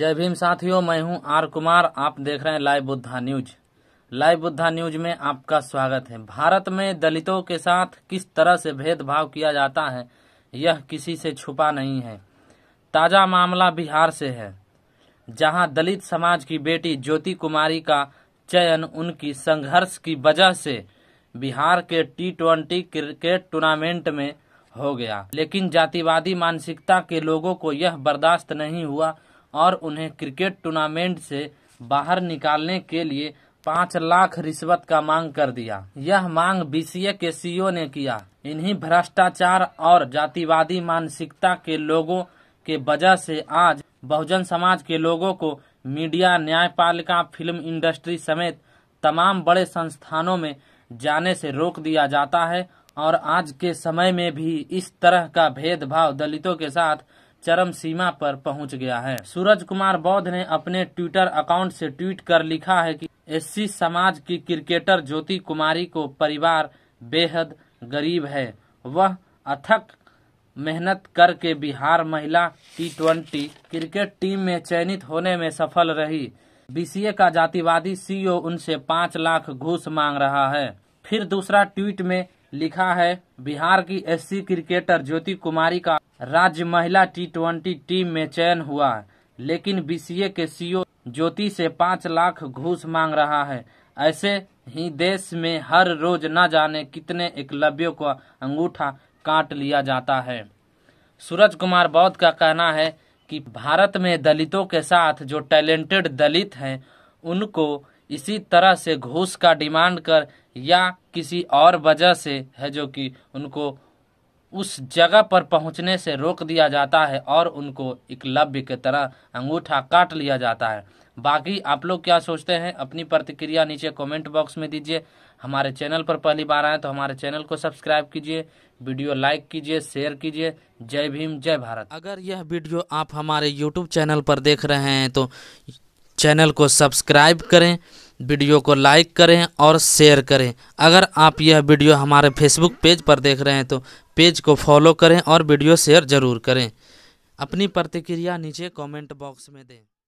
जय भीम साथियों मैं हूं आर कुमार आप देख रहे हैं live Buddha news live Buddha news में आपका स्वागत है भारत में दलितों के साथ किस तरह से भेदभाव किया जाता है यह किसी से छुपा नहीं है ताजा मामला बिहार से है जहां दलित समाज की बेटी ज्योति कुमारी का चयन उनकी संघर्ष की वजह से बिहार के टी ट्वेंटी क्रिकेट टूर्नामेंट में हो गया लेकिन जातिवादी मानसिकता के लोगों को यह बर्दाश्त नहीं हुआ और उन्हें क्रिकेट टूर्नामेंट से बाहर निकालने के लिए पाँच लाख रिश्वत का मांग कर दिया यह मांग बीसीए के सीईओ ने किया इन्हीं भ्रष्टाचार और जातिवादी मानसिकता के लोगों के वजह से आज बहुजन समाज के लोगों को मीडिया न्यायपालिका फिल्म इंडस्ट्री समेत तमाम बड़े संस्थानों में जाने से रोक दिया जाता है और आज के समय में भी इस तरह का भेदभाव दलितों के साथ चरम सीमा पर पहुंच गया है सूरज कुमार बौद्ध ने अपने ट्विटर अकाउंट से ट्वीट कर लिखा है कि एससी समाज की क्रिकेटर ज्योति कुमारी को परिवार बेहद गरीब है वह अथक मेहनत करके बिहार महिला टी ट्वेंटी क्रिकेट टीम में चयनित होने में सफल रही बीसीए का जातिवादी सीईओ उनसे पाँच लाख घूस मांग रहा है फिर दूसरा ट्वीट में लिखा है बिहार की एससी क्रिकेटर ज्योति कुमारी का राज्य महिला टी ट्वेंटी टीम में चयन हुआ लेकिन बीसीए के सीओ ज्योति से पाँच लाख घूस मांग रहा है ऐसे ही देश में हर रोज न जाने कितने एकलव्यों को अंगूठा काट लिया जाता है सूरज कुमार बौद्ध का कहना है कि भारत में दलितों के साथ जो टैलेंटेड दलित हैं उनको इसी तरह से घूस का डिमांड कर या किसी और वजह से है जो कि उनको उस जगह पर पहुंचने से रोक दिया जाता है और उनको एकलव्य के तरह अंगूठा काट लिया जाता है बाकी आप लोग क्या सोचते हैं अपनी प्रतिक्रिया नीचे कमेंट बॉक्स में दीजिए हमारे चैनल पर पहली बार आए तो हमारे चैनल को सब्सक्राइब कीजिए वीडियो लाइक कीजिए शेयर कीजिए जय भीम जय भारत अगर यह वीडियो आप हमारे यूट्यूब चैनल पर देख रहे हैं तो चैनल को सब्सक्राइब करें वीडियो को लाइक करें और शेयर करें अगर आप यह वीडियो हमारे फेसबुक पेज पर देख रहे हैं तो पेज को फॉलो करें और वीडियो शेयर ज़रूर करें अपनी प्रतिक्रिया नीचे कमेंट बॉक्स में दें